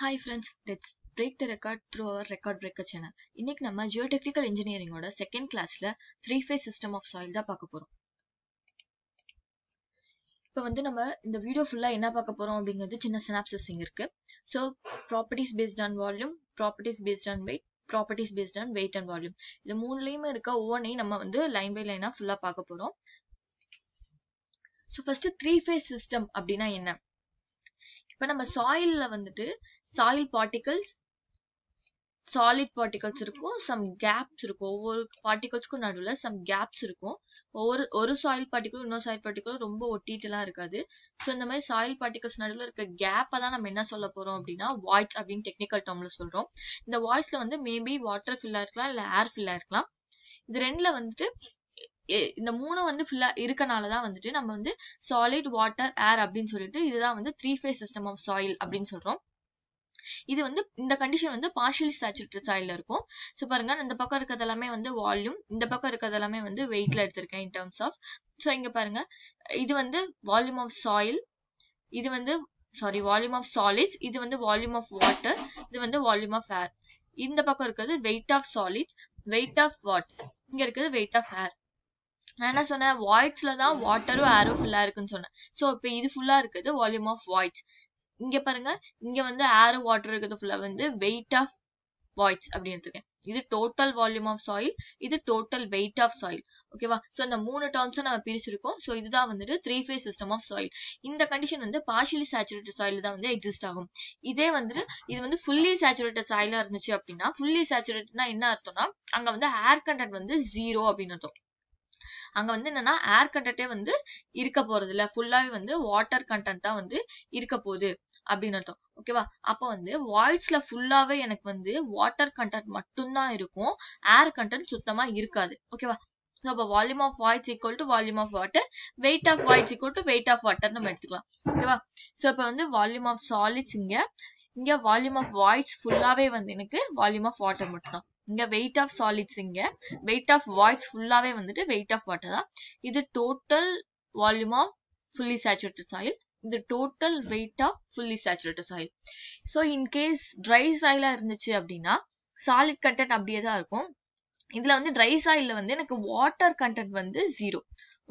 Hi friends let's break the record through our record breaker channel இன்னைக்கு நம்ம geotechnical இன்ஜினியரிங்கோட second கிளாஸ்ல three phase system of soil தான் பார்க்க போறோம் இப்போ வந்து நம்ம இந்த வீடியோ ஃபுல்லாக என்ன பார்க்க போறோம் அப்படிங்கிறது சின்ன சினாப்சஸிங் இருக்கு so properties based on volume properties based on weight properties based on weight and volume இது மூணுலேயுமே இருக்க ஒவ்வொன்றையும் நம்ம வந்து லைன் பை லைனாக ஃபுல்லாக பார்க்க போறோம் so first three phase system அப்படின்னா என்ன இப்போ நம்ம சாயில்ல வந்துட்டு சாயில் பார்ட்டிகல்ஸ் சாலிட் பார்ட்டிகல்ஸ் இருக்கும் சம் கேப்ஸ் இருக்கும் ஒவ்வொரு பார்ட்டிகல்ஸ்க்கும் நடுவில் சம் கேப்ஸ் இருக்கும் ஒவ்வொரு ஒரு சாயில் பார்ட்டிகல் இன்னொரு சாயில் பார்ட்டிகல் ரொம்ப ஒட்டிட்டுலாம் இருக்காது ஸோ இந்த மாதிரி சாயில் பார்ட்டிகல்ஸ் நடுவில் இருக்க கேப்பை தான் நம்ம என்ன சொல்ல போகிறோம் அப்படின்னா வாய்ஸ் அப்படின்னு டெக்னிக்கல் டேர்மில் சொல்கிறோம் இந்த வாய்ஸ்ல வந்து மேபி வாட்டர் ஃபில்லாக இருக்கலாம் இல்லை ஏர் ஃபில்லாக இருக்கலாம் இது ரெண்டில் வந்துட்டு இந்த மூணு வந்து ஃபுல்லா இருக்கனால தான் வந்துட்டு நம்ம வந்து சாலிட் வாட்டர் ஏர் அப்படின்னு சொல்லிட்டு இதுதான் வந்து three phase system of soil அப்படின்னு சொல்றோம் இது வந்து இந்த கண்டிஷன் வந்து பார்ஷியலி சாச்சுரேட்டட் சாயில இருக்கும் ஸோ பாருங்க இந்த பக்கம் இருக்கிறது எல்லாமே வந்து வால்யூம் இந்த பக்கம் இருக்கிறது எல்லாமே வந்து வெயிட்ல எடுத்திருக்கேன் இன் டர்ம்ஸ் ஆஃப் ஸோ இங்க பாருங்க இது வந்து வால்யூம் ஆஃப் சாயில் இது வந்து சாரி வால்யூம் ஆஃப் சாலிட்ஸ் இது வந்து வால்யூம் ஆஃப் வாட்டர் இது வந்து வால்யூம் ஆஃப் ஏர் இந்த பக்கம் இருக்கிறது weight of solids weight of water இங்க இருக்கிறது வெயிட் ஆஃப் ஏர் நான் என்ன சொன்னேன் வாய்ட்ஸ்ல தான் வாட்டரும் ஏரோ ஃபுல்லா இருக்குன்னு சொன்னேன் ஸோ இப்போ இது ஃபுல்லா இருக்குது வால்யூம் ஆஃப் வாய்ட்ஸ் இங்க பாருங்க இங்க வந்து ஏரோ வாட்டர் இருக்கிறது ஃபுல்லா வந்து வெயிட் ஆஃப் வாய்ட்ஸ் அப்படின்னு இருக்கேன் இது டோட்டல் வால்யூம் ஆஃப் சாயில் இது டோட்டல் வெயிட் ஆஃப் சாயில் ஓகேவா ஸோ இந்த மூணு டேர்ம்ஸை நம்ம பிரிச்சிருக்கோம் ஸோ இதுதான் வந்துட்டு three phase system of soil இந்த கண்டிஷன் வந்து பார்ஷியலி சேச்சுரேட்டட் சாயில் தான் வந்து எக்ஸிஸ்ட் ஆகும் இதே வந்துட்டு இது வந்து ஃபுல்லி சேச்சுரேட்டட் சாயிலாக இருந்துச்சு அப்படின்னா ஃபுல்லி சேச்சுரேட்டட்னா என்ன அர்த்தம்னா அங்கே வந்து ஏர் கண்டென்ட் வந்து ஜீரோ அப்படின்னு அர்த்தம் அங்க வந்து என்னன்னா ஏர் கண்டென்ட்டே வந்து இருக்க போறது இல்ல ஃபுல்லாவே வந்து வாட்டர் கண்டென்ட் தான் வந்து இருக்க போகுது அப்படின்னு அர்த்தம் ஓகேவா அப்ப வந்து வாய்ஸ்ல ஃபுல்லாவே எனக்கு வந்து வாட்டர் கண்டென்ட் மட்டும்தான் இருக்கும் ஏர் கண்டென்ட் சுத்தமா இருக்காது ஓகேவா ஸோ அப்போ volume of voids equal to volume of water weight of voids equal to weight of water நம்ம எடுத்துக்கலாம் ஓகேவா ஸோ இப்போ வந்து வால்யூம் ஆஃப் சாலிட்ஸ் இங்கே இங்கே வால்யூம் ஆஃப் வாய்ஸ் ஃபுல்லாகவே வந்து எனக்கு வால்யூம் ஆஃப் வாட்டர் தான் இங்க வெயிட் ஆஃப் சாலிட்ஸ் இங்க வெயிட் ஆஃப் voids ஃபுல்லாவே வந்துட்டு வெயிட் ஆஃப் வாட்டர் தான் இது total volume of fully saturated soil இது total weight of fully soil so so in case dry soil இருந்துச்சு அப்படின்னா சாலிட் கண்டென்ட் அப்படியே தான் இருக்கும் இதில வந்து dry soil வந்து எனக்கு வாட்டர் கண்டென்ட் வந்து ஜீரோ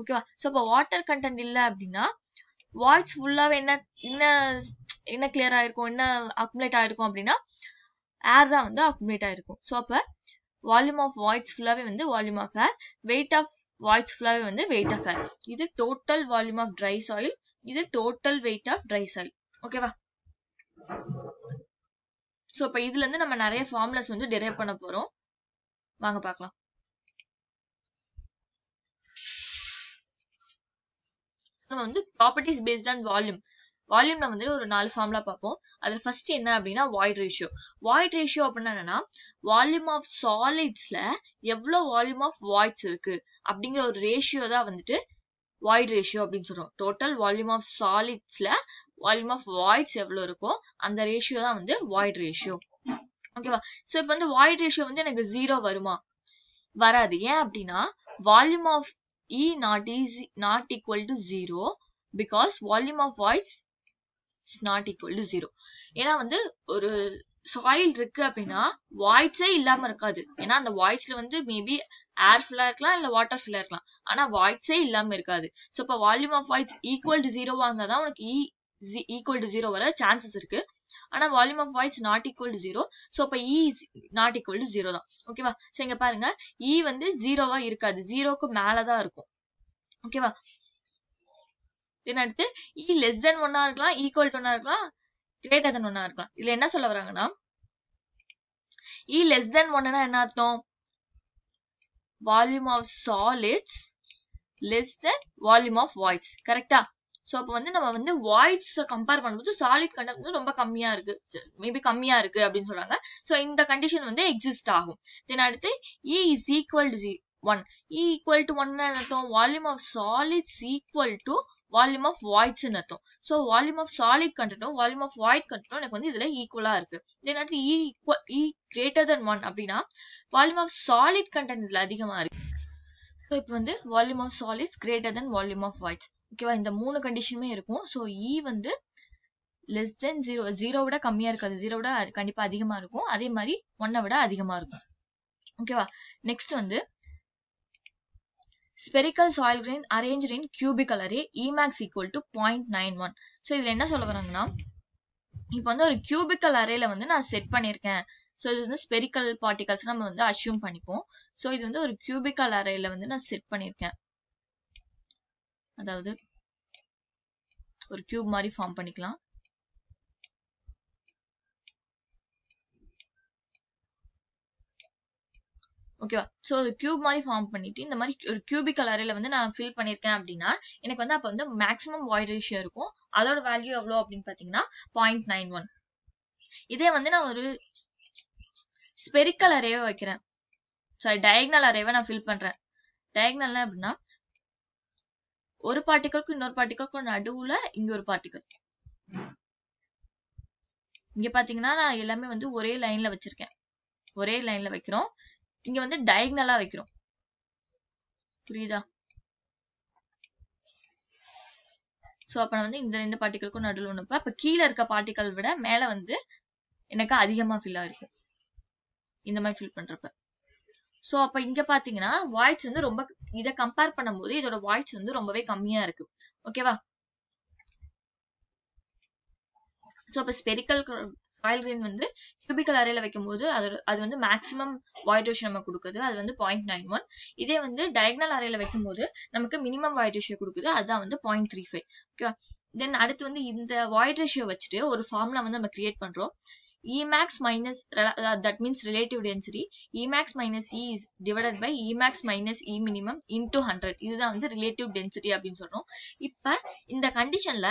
ஓகேவா ஸோ இப்போ வாட்டர் கண்டென்ட் இல்லை அப்படின்னா வாய்ஸ் ஃபுல்லாகவே என்ன என்ன என்ன கிளியர் ஆயிருக்கும் என்ன accumulate ஆயிருக்கும் அப்படின்னா ஏர் தான் வந்து அக்குமுலேட் ஆகிருக்கும் ஸோ அப்ப வால்யூம் ஆஃப் வாய்ஸ் ஃபுல்லாகவே வந்து volume of air weight of voids ஃபுல்லாகவே வந்து வெயிட் ஆஃப் ஏர் இது total volume of dry soil இது total weight of dry soil ஓகேவா ஸோ இப்போ இதுல இருந்து நம்ம நிறைய ஃபார்முலாஸ் வந்து டெரைவ் பண்ண போறோம் வாங்க பார்க்கலாம் நம்ம வந்து ப்ராப்பர்ட்டிஸ் பேஸ்ட் ஆன் வால்யூம் வால்யூம்ல வந்துட்டு ஒரு நாலு ஃபார்ம்லாம் பார்ப்போம் அதில் ஃபர்ஸ்ட் என்ன அப்படின்னா வாய்ட் ரேஷியோ வாய்ட் ரேஷியோ அப்படின்னா என்னன்னா வால்யூம் ஆஃப் சாலிட்ஸ்ல எவ்வளோ வால்யூம் ஆஃப் வாய்ட்ஸ் இருக்கு அப்படிங்கிற ஒரு ரேஷியோ தான் வந்துட்டு வாய்ட் ரேஷியோ அப்படின்னு சொல்றோம் டோட்டல் வால்யூம் ஆஃப் சாலிட்ஸ்ல வால்யூம் ஆஃப் வாய்ட்ஸ் எவ்வளோ இருக்கோ அந்த ரேஷியோ தான் வந்து வாய்ட் ரேஷியோ ஓகேவா ஸோ இப்போ வந்து வாய்ட் ரேஷியோ வந்து எனக்கு ஜீரோ வருமா வராது ஏன் அப்படின்னா volume of e not is not equal to zero because volume of voids it's not equal to zero ஏன்னா வந்து ஒரு சாயில் இருக்கு அப்படின்னா வாய்ட்ஸே இல்லாம இருக்காது ஏன்னா அந்த வாய்ட்ஸ்ல வந்து மேபி ஏர் ஃபுல்லா இருக்கலாம் இல்ல வாட்டர் ஃபுல்லா இருக்கலாம் ஆனா வாய்ட்ஸே இல்லாம இருக்காது சோ இப்போ volume of voids equal to ஜீரோவா இருந்தால் உனக்கு உனக்கு ஈக்குவல் டு ஜீரோ வர சான்சஸ் இருக்கு ஆனா volume of voids not equal to zero so இப்ப e not equal to zero தான் ஓகேவா சரிங்க இங்க பாருங்க இ e வந்து ஜீரோவா இருக்காது ஜீரோக்கு மேலதான் இருக்கும் ஓகேவா தென் அடுத்து இ e லெஸ் தென் ஒன்னா இருக்கலாம் ஈக்குவல் டு ஒன்னா இருக்கலாம் கிரேட்டர் தென் ஒன்னா இருக்கலாம் இதுல என்ன சொல்ல வராங்கன்னா இ லெஸ் தென் ஒன்னா என்ன அர்த்தம் volume of solids less than volume of voids கரெக்டா ஸோ அப்போ வந்து நம்ம வந்து வாய்ட்ஸ் கம்பேர் பண்ணும்போது சாலிட் கண்டக்ட் வந்து ரொம்ப கம்மியா இருக்கு மேபி கம்மியா இருக்கு அப்படின்னு சொல்றாங்க ஸோ இந்த கண்டிஷன் வந்து எக்ஸிஸ்ட் ஆகும் தென் அடுத்து e is equal to one e equal to one அர்த்தம் volume of solids equal to volume of வாய்ட்ஸ்ன்னு அர்த்தம் ஸோ வால்யூம் ஆஃப் சாலிட் கண்டனும் வால்யூம் ஆஃப் வாய்ட் கண்டனும் எனக்கு வந்து இதுல ஈக்குவலா இருக்கு இதே நேரத்தில் equal e greater than one அப்படின்னா வால்யூம் ஆஃப் சாலிட் கண்டென்ட் இதுல அதிகமா இருக்கு ஸோ இப்போ வந்து volume of solids greater than volume of voids ஓகேவா இந்த மூணு கண்டிஷனுமே இருக்கும் ஸோ இ e வந்து லெஸ் தென் ஜீரோ ஜீரோ விட கம்மியா இருக்காது ஜீரோ விட கண்டிப்பா அதிகமா இருக்கும் அதே மாதிரி ஒன்னை விட அதிகமா இருக்கும் ஓகேவா நெக்ஸ்ட் வந்து spherical soil grain arrange in cubical array e max equal to point nine one so இதில் என்ன சொல்ல வராங்கன்னா இப்போ வந்து ஒரு cubical arrayல வந்து நான் செட் பண்ணியிருக்கேன் ஸோ இது வந்து ஸ்பெரிக்கல் particles நம்ம வந்து assume பண்ணிப்போம் ஸோ இது வந்து ஒரு cubical arrayல வந்து நான் செட் பண்ணியிருக்கேன் அதாவது ஒரு cube மாதிரி ஃபார்ம் பண்ணிக்கலாம் ஓகேவா ஸோ அது கியூப் மாதிரி ஃபார்ம் பண்ணிட்டு இந்த மாதிரி ஒரு கியூபிக் அறையில வந்து நான் ஃபில் பண்ணியிருக்கேன் அப்படின்னா எனக்கு வந்து அப்போ வந்து மேக்ஸிமம் வாய்ட் ரேஷியோ இருக்கும் அதோட வேல்யூ எவ்வளோ அப்படின்னு பார்த்தீங்கன்னா பாயிண்ட் நைன் ஒன் இதே வந்து நான் ஒரு ஸ்பெரிக்கல் அரேவை வைக்கிறேன் சாரி டயக்னல் அரேவை நான் ஃபில் பண்றேன் டயக்னல்னா எப்படின்னா ஒரு பார்ட்டிகளுக்கும் இன்னொரு பார்ட்டிகளுக்கும் நடுவுல இங்க ஒரு பார்ட்டிகள் இங்க பாத்தீங்கன்னா நான் எல்லாமே வந்து ஒரே லைன்ல வச்சிருக்கேன் ஒரே லைன்ல வைக்கிறோம் இங்க வந்து டயக்னலா வைக்கிறோம் புரியுதா சோ அப்ப வந்து இந்த ரெண்டு பார்ட்டிகளுக்கும் நடுவில் ஒன்றுப்போ அப்ப கீழே இருக்க பார்ட்டிகள் விட மேல வந்து எனக்கு அதிகமா ஃபில் ஆகிருக்கும் இந்த மாதிரி ஃபில் பண்றப்ப சோ அப்ப இங்க பாத்தீங்கன்னா வாய்ஸ் வந்து ரொம்ப இதை கம்பேர் பண்ணும்போது இதோட வாய்ஸ் வந்து ரொம்பவே கம்மியா இருக்கு ஓகேவா ஸோ அப்போ ஸ்பெரிக்கல் ஆயில் கிரீன் வந்து கியூபிக்கல் அறையில் வைக்கும்போது அது அது வந்து மேக்ஸிமம் வாய்ட் ரேஷியோ நம்ம கொடுக்குது அது வந்து பாயிண்ட் நைன் ஒன் இதே வந்து டயக்னல் அறையில் வைக்கும்போது நமக்கு மினிமம் வாய்ட் ரேஷியோ கொடுக்குது அதுதான் வந்து பாயிண்ட் த்ரீ ஃபைவ் ஓகேவா தென் அடுத்து வந்து இந்த வாய்ட் ரேஷியோ வச்சுட்டு ஒரு ஃபார்முலா வந்து நம்ம கிரியேட் பண்ணுறோம் that means relative density e max minus e e is by by Emax minus e minimum into hundred இதுதான் வந்து ரிலேட்டிவ் டென்சிட்டி அப்படின்னு சொல்றோம் இப்ப இந்த கண்டிஷன்ல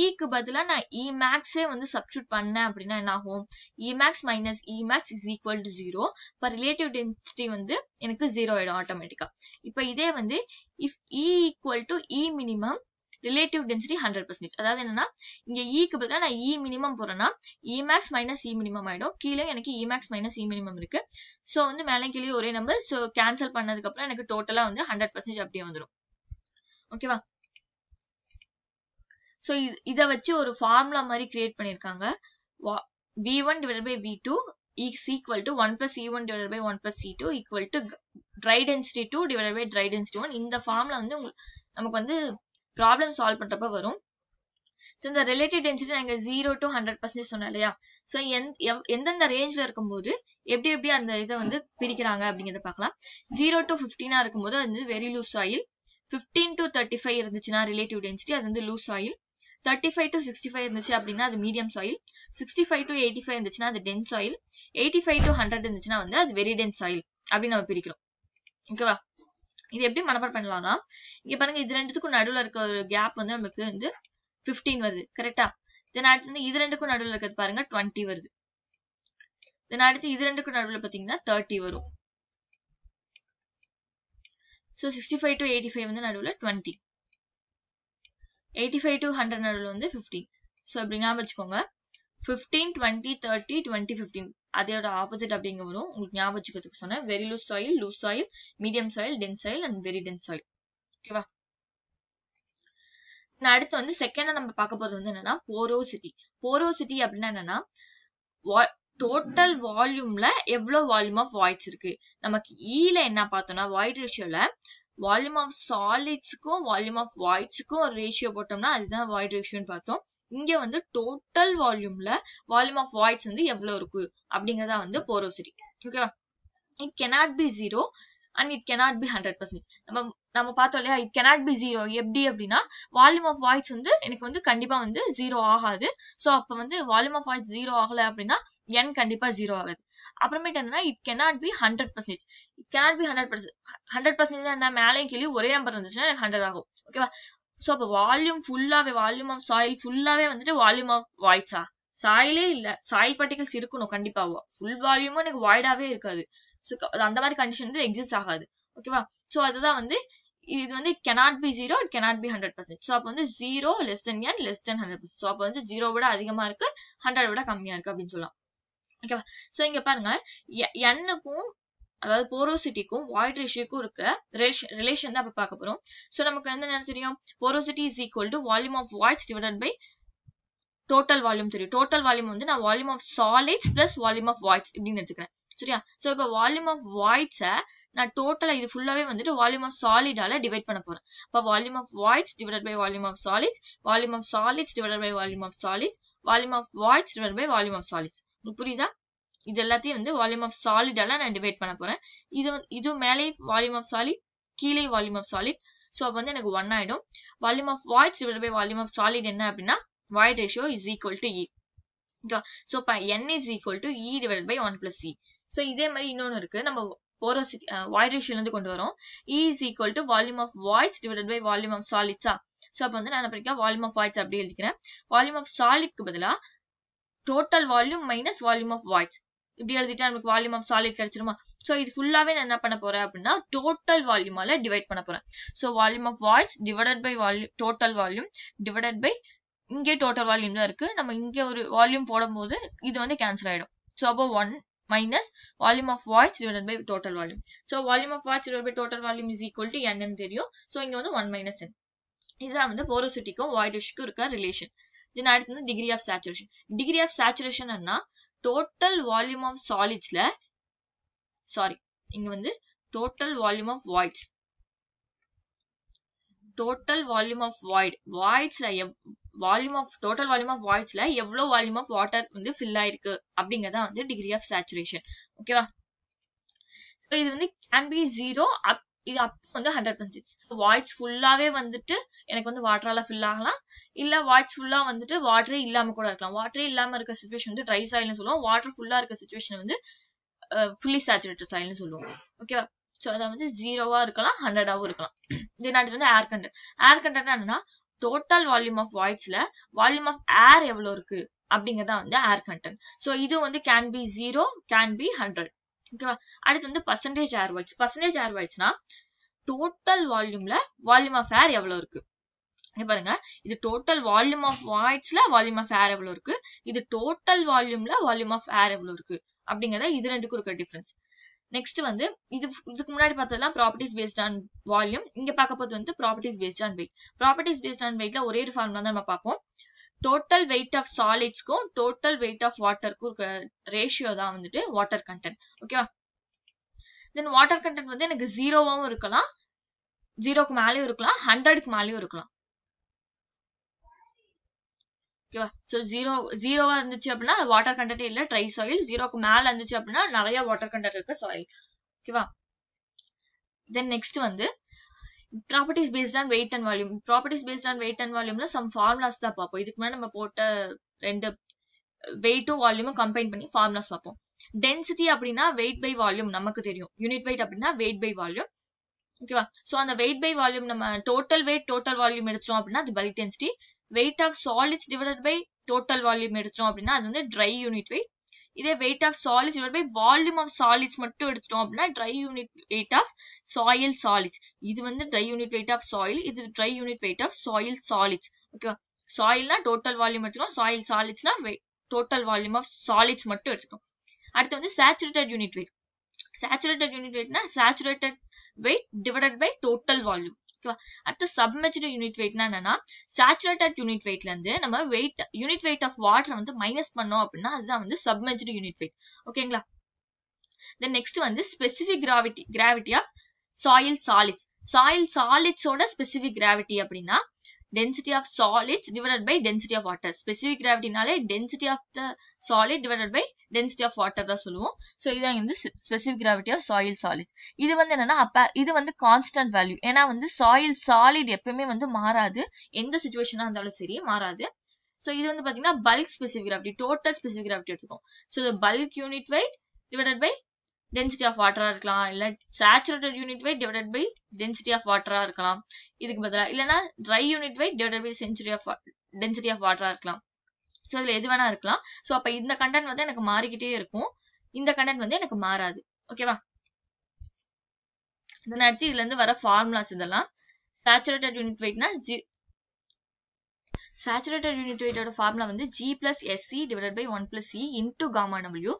இக்கு e பதிலாக நான் இ e மேக்ஸே வந்து சப்ஸ்டியூட் பண்ணேன் அப்படின்னா என்ன ஆகும் e max minus e max is equal to zero இப்போ ரிலேட்டிவ் டென்சிட்டி வந்து எனக்கு ஜீரோ ஆயிடும் ஆட்டோமேட்டிக்கா இப்போ இதே வந்து if e equal to e minimum relative density hundred percentage அதாவது என்னன்னா இங்க இக்கு e பதிலாக நான் இ மினிமம் போறேன்னா e max minus e minimum ஆயிடும் கீழே எனக்கு e max minus e minimum இருக்கு ஸோ வந்து மேலே கீழே ஒரே நம்பர் ஸோ கேன்சல் பண்ணதுக்கு அப்புறம் எனக்கு டோட்டலா வந்து ஹண்ட்ரட் பர்சன்டேஜ் அப்படியே வந்துடும் ஓகேவா ஸோ இதை வச்சு ஒரு ஃபார்முலா மாதிரி கிரியேட் பண்ணியிருக்காங்க v one divide by v two is equal to one plus e one divide by one plus e two equal to dry density two divide by dry density one இந்த ஃபார்ம்ல வந்து நமக்கு வந்து problem solve பண்றப்ப வரும் so இந்த relative density நாங்கள் zero to hundred percentage சொன்னோம் இல்லையா ஸோ எந்தெந்த ரேஞ்சில் இருக்கும்போது எப்படி எப்படி அந்த இதை வந்து பிரிக்கிறாங்க அப்படிங்கிறத பார்க்கலாம் ஜீரோ டு ஃபிஃப்டீனாக இருக்கும்போது அது வந்து very loose soil fifteen to thirty five இருந்துச்சுன்னா ரிலேட்டிவ் டென்சிட்டி அது வந்து loose soil thirty five to sixty five இருந்துச்சு அப்படின்னா அது medium soil sixty five to eighty five இருந்துச்சுன்னா அது dense soil eighty five to hundred இருந்துச்சுன்னா வந்து அது வெரி டென்ஸ் ஆயில் அப்படின்னு நம்ம பிரிக்கிறோம் ஓகேவா இது எப்படி மனப்பாடம் பண்ணலாம்னா இங்க பாருங்க இது ரெண்டுத்துக்கும் நடுவில் இருக்க ஒரு கேப் வந்து நமக்கு வந்து ஃபிஃப்டீன் வருது கரெக்டா தென் அடுத்து வந்து இது ரெண்டுக்கும் நடுவில் இருக்கிறது பாருங்க டுவெண்ட்டி வருது தென் அடுத்து இது ரெண்டுக்கும் நடுவில் பார்த்தீங்கன்னா தேர்ட்டி வரும் so sixty five to eighty five வந்து நடுவில் twenty eighty five to hundred நடுவில் வந்து ஃபிஃப்டீன் ஸோ இப்படி ஞாபகம் வச்சுக்கோங்க fifteen twenty thirty twenty fifteen அதோட ஆப்போசிட் அப்படிங்க வரும் உங்களுக்கு ஞாபகம் வச்சுக்கிறதுக்கு சொன்னேன் very loose soil loose soil medium soil dense soil and very dense soil ஓகேவா அடுத்து வந்து செகண்டா நம்ம பார்க்க போறது வந்து என்னன்னா போரோசிட்டி போரோசிட்டி அப்படின்னா என்னன்னா டோட்டல் வால்யூம்ல எவ்வளவு வால்யூம் ஆஃப் வாய்ட்ஸ் இருக்கு நமக்கு ஈல e என்ன பார்த்தோம்னா வாய்ட் ரேஷியோல வால்யூம் ஆஃப் சாலிட்ஸுக்கும் வால்யூம் ஆஃப் வாய்ட்ஸுக்கும் ரேஷியோ போட்டோம்னா அதுதான் வாய்ட் ரேஷியோன்னு பார்த்தோம் இங்க வந்து டோட்டல் வால்யூம்ல வால்யூம் ஆஃப் வாய்ட்ஸ் வந்து எவ்வளவு இருக்கு அப்படிங்கறதா வந்து போரோசிட்டி ஓகேவா it cannot be zero and it cannot be hundred percentage நம்ம நம்ம பார்த்தோம் இல்லையா இட் கெனாட் பி ஜீரோ எப்படி அப்படின்னா வால்யூம் ஆஃப் வாய்ஸ் வந்து எனக்கு வந்து கண்டிப்பா வந்து ஜீரோ ஆகாது ஸோ அப்போ வந்து வால்யூம் ஆஃப் வாய்ஸ் ஜீரோ ஆகல அப்படின்னா என் கண்டிப்பா ஜீரோ ஆகாது அப்புறமேட்டு என்னன்னா it cannot be hundred percentage it cannot be hundred percent hundred percentage என்ன மேலேயும் கீழே ஒரே நம்பர் இருந்துச்சுன்னா எனக்கு ஹண்ட்ரட் ஆகும் ஓகேவா ஸோ அப்போ வால்யூம் ஃபுல்லாவே வால்யூம் ஆஃப் சாயில் ஃபுல்லாவே வந்துட்டு வால்யூம் ஆஃப் வாய்ஸா சாயிலே இல்ல சாயில் பார்ட்டிகல்ஸ் இருக்கணும் கண்டிப்பா ஃபுல் வால்யூமும் எனக்கு வாய்டாவே இருக்காது ஸோ அந்த மாதிரி கண்டிஷன் வந்து எக்ஸிஸ்ட் ஆகாது ஓகேவா ஸோ அதுதான் வந்து இது வந்து it cannot be zero it cannot be hundred percent so அப்போ வந்து zero less than n less than hundred percent so அப்போ வந்து ஜீரோ விட அதிகமாக இருக்கு ஹண்ட்ரட் விட கம்மியாக இருக்கு அப்படின்னு சொல்லலாம் ஓகேவா ஸோ இங்க பாருங்க எண்ணுக்கும் அதாவது போரோசிட்டிக்கும் வாய்ட் ரேஷியோக்கும் இருக்க ரிலேஷன் ரிலேஷன் தான் அப்போ பார்க்க போறோம் ஸோ நமக்கு எந்த தெரியும் porosity is equal to volume of voids divided by total volume தெரியும் டோட்டல் வால்யூம் வந்து நான் volume of solids plus volume of voids இப்படின்னு எடுத்துக்கிறேன் சரியா ஸோ இப்போ வால்யூம் ஆஃப் வாய்ட்ஸை நான் டோட்டலா இது ஃபுல்லாவே வந்துட்டு வால்யூம் ஆஃப் சாலிடால டிவைட் பண்ண போறேன் இப்போ volume of voids divide by volume of solids volume of solids divide by volume of solids volume of voids divide by volume of solids புரியுதா இது எல்லாத்தையும் வந்து வால்யூம் ஆஃப் சாலிடால நான் டிவைட் பண்ண போறேன் இது இது மேலே வால்யூம் ஆஃப் சாலிட் கீழே வால்யூம் ஆஃப் சாலிட் ஸோ அப்போ வந்து எனக்கு ஒன் ஆயிடும் volume of voids divide by volume of solid என்ன அப்படின்னா void ratio is equal to e so இப்போ n is equal to e divide by one plus e so இதே மாதிரி இன்னொன்னு இருக்கு நம்ம போரோசிட்டி வாய்ட் ரேஷியோலேருந்து கொண்டு வரோம் e is equal to volume of voids divide by volume of சாலிட்ஸா ஸோ அப்போ வந்து நான் படிக்க வால்யூம் ஆஃப் வாய்ஸ் அப்படி எழுதிக்கிறேன் வால்யூம் ஆஃப் சாலிட்க்கு பதிலாக total volume minus volume of voids இப்படி எழுதிட்டா நமக்கு வால்யூம் ஆஃப் சாலிட் கிடைச்சிருமா ஸோ இது ஃபுல்லாவே நான் என்ன பண்ண போறேன் அப்படின்னா டோட்டல் வால்யூமால டிவைட் பண்ண போறேன் so volume of voids divided by volume total volume divided by இங்கே டோட்டல் வால்யூம் தான் இருக்கு நம்ம இங்கே ஒரு வால்யூம் போடும்போது இது வந்து கேன்சல் ஆயிடும் ஸோ அப்போ one minus volume of voids divided by total volume So volume of voids divide by total volume is equal to n தெரியும். ஸோ இங்க வந்து ஒன் மைனஸ் என் இதுதான் வந்து போரோசிட்டிக்கும் வாய்டிஷுக்கும் இருக்க ரிலேஷன் தென் அடுத்து வந்து degree of saturation degree of சேச்சுரேஷன்னா total volume of சாலிட்ஸ்ல சாரி இங்க வந்து total volume of voids total volume of void வாய்ட்ஸ்ல volume of total volume of வாய்ட்ஸ்ல எவ்வளவு வால்யூம் ஆஃப் வாட்டர் வந்து ஃபில் ஆயிருக்கு அப்படிங்கறதா வந்து டிகிரி ஆஃப் சேச்சுரேஷன் ஓகேவா இது வந்து கேன் பி ஜீரோ அப் இது அப்போ வந்து ஹண்ட்ரட் பர்சன்டேஜ் வாய்ஸ் ஃபுல்லாவே வந்துட்டு எனக்கு வந்து வாட்டரால ஃபில் ஆகலாம் இல்ல வாட்ச் ஃபுல்லா வந்துட்டு வாட்டரே இல்லாம கூட இருக்கலாம் வாட்டரே இல்லாம இருக்க சுச்சுவேஷன் வந்து ட்ரை சாயில்னு சொல்லுவோம் வாட்டர் ஃபுல்லா இருக்க சுச்சுவேஷன் வந்து ஃபுல்லி சேச்சுரேட்டட் சாயில்னு சொல்லுவோம் ஓகேவா ஸோ அதை வந்து ஜீரோவா இருக்கலாம் ஹண்ட்ரடாவும் இருக்கலாம் தென் அடுத்து வந்து ஏர் கண்டர் ஏர் கண்டர் என்னன்னா டோட்டல் வால்யூம் ஆஃப் வாய்ஸ்ல வால்யூம் ஆஃப் ஏர் எவ்வளோ இருக்கு அப்படிங்கறதா வந்து ஏர் கண்டென்ட் ஸோ இது வந்து can be zero can be hundred ஓகேவா அடுத்து வந்து percentage air voids percentage air வாய்ஸ்னா டோட்டல் வால்யூம்ல வால்யூம் ஆஃப் ஏர் எவ்வளவு இருக்கு பாருங்க இது டோட்டல் வால்யூம் ஆஃப் வாய்ஸ்ல வால்யூம் ஆஃப் ஏர் எவ்வளவு இருக்கு இது டோட்டல் வால்யூம்ல வால்யூம் ஆஃப் ஏர் எவ்வளவு இருக்கு அப்படிங்கறத இது ரெண்டுக்கும் இருக்க டிஃபரன்ஸ் நெக்ஸ்ட் வந்து இது இதுக்கு முன்னாடி பார்த்ததெல்லாம் ப்ராப்பர்ட்டிஸ் பேஸ்ட் ஆன் வால்யூம் இங்க பார்க்க போது வந்து properties based on weight properties based on வெயிட்ல ஒரே ஒரு ஃபார்முலா தான் நம்ம பார்ப்போம் டோட்டல் வெயிட் ஆஃப் சாலிட்ஸ்க்கும் டோட்டல் வெயிட் ஆஃப் வாட்டருக்கும் இருக்க ரேஷியோ தான் வந்துட்டு வாட்டர் கண்டென்ட் ஓகேவா தென் வாட்டர் கண்டென்ட் வந்து எனக்கு ஜீரோவாகவும் இருக்கலாம் ஜீரோக்கு மேலேயும் இருக்கலாம் ஹண்ட்ரடுக்கு மேலேயும் இருக்கலாம் ஓகேவா ஸோ ஜீரோ ஜீரோவா இருந்துச்சு அப்படின்னா வாட்டர் கண்டென்ட் இல்லை ட்ரை சாயில் ஜீரோக்கு மேல இருந்துச்சு அப்படின்னா நிறைய வாட்டர் கண்டென்ட் இருக்க சாயில் ஓகேவா தென் நெக்ஸ்ட் வந்து properties based on weight and volume properties based on weight and வால்யூம்ல சம் ஃபார்முலாஸ் தான் பார்ப்போம் இதுக்கு மேலே நம்ம போட்ட ரெண்டு வெயிட்டும் வால்யூமும் கம்பைன் பண்ணி ஃபார்முலாஸ் பார்ப்போம் டென்சிட்டி அப்படின்னா வெயிட் பை வால்யூம் நமக்கு தெரியும் யூனிட் வெயிட் அப்படின்னா வெயிட் பை வால்யூம் ஓகேவா ஸோ அந்த வெயிட் பை வால்யூம் நம்ம டோட்டல் வெயிட் டோட்டல் வால்யூம் எடுத்தோம் அப்படின்னா அது by density weight of solids divided by total volume எடுத்தும் அப்படின்னா அது வந்து ட்ரை யூனிட் வெயிட் இதே weight of solids divided by volume of solids மட்டும் எடுத்துட்டோம் அப்படின்னா dry unit weight of soil solids இது வந்து dry unit weight of soil இது dry unit weight of soil solids ஓகேவா சாயில்னா டோட்டல் வால்யூம் soil சாயில் சாலிட்ஸ்னா டோட்டல் வால்யூம் ஆஃப் சாலிட்ஸ் மட்டும் எடுத்துக்கணும் அடுத்து வந்து unit unit saturated unit unit வெயிட்னா saturated weight divided by total volume ஓகேவா அடுத்து சப்மெஜ்டு யூனிட் வெயிட்னா என்னன்னா சேச்சுரேட்டட் யூனிட் வெயிட்லேருந்து நம்ம வெயிட் யூனிட் வெயிட் ஆஃப் வாட்டரை வந்து மைனஸ் பண்ணோம் அப்படின்னா அதுதான் வந்து சப்மெஜ்டு யூனிட் வெயிட் ஓகேங்களா தென் நெக்ஸ்ட் வந்து specific gravity gravity of soil solids soil சாலிட்ஸோட ஸ்பெசிஃபிக் கிராவிட்டி அப்படின்னா density of solids divided by density of water specific gravityனாலே density of the solid divided by density of water தான் சொல்லுவோம் so இதான் வந்து specific gravity of soil solid இது வந்து என்னன்னா அப்ப இது வந்து கான்ஸ்டன்ட் வேல்யூ ஏன்னா வந்து சாயில் சாலிட் எப்பயுமே வந்து மாறாது எந்த சுச்சுவேஷனாக இருந்தாலும் சரி மாறாது ஸோ இது வந்து பார்த்தீங்கன்னா bulk specific gravity total specific gravity எடுத்துக்கும் so bulk unit weight divided by density of வாட்டராக இருக்கலாம் இல்லை saturated unit weight divided by density of வாட்டராக இருக்கலாம் இதுக்கு பதிலாக இல்லைனா dry unit weight divided by century of density of வாட்டராக இருக்கலாம் ஸோ இதில் எது வேணா இருக்கலாம் ஸோ அப்போ இந்த கண்டென்ட் வந்து எனக்கு மாறிக்கிட்டே இருக்கும் இந்த கண்டென்ட் வந்து எனக்கு மாறாது ஓகேவா இதனை அடுத்து இதுல இருந்து வர ஃபார்முலாஸ் இதெல்லாம் சேச்சுரேட்டட் யூனிட் வெயிட்னா ஜி சேச்சுரேட்டட் யூனிட் வெயிட்டோட ஃபார்முலா வந்து G plus S e divided by one plus C into gamma W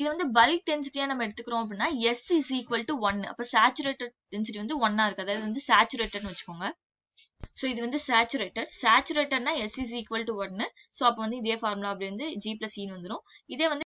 இது வந்து பல்க் டென்சிட்டியா நம்ம எடுத்துக்கிறோம் அப்படின்னா S is equal to one அப்ப சேச்சுரேட்டட் டென்சிட்டி வந்து ஒன்னா இருக்கு அதாவது வந்து சேச்சுரேட்டட்னு வச்சுக்கோங்க சோ இது வந்து சேச்சுரேட்டட் சேச்சுரேட்டட்னா எஸ் இஸ் ஈக்குவல் டு ஒன்னு சோ அப்ப வந்து இதே ஃபார்முலா அப்படி வந்து ஜி பிளஸ் இன்னு e வந்துடும் இதே வந்து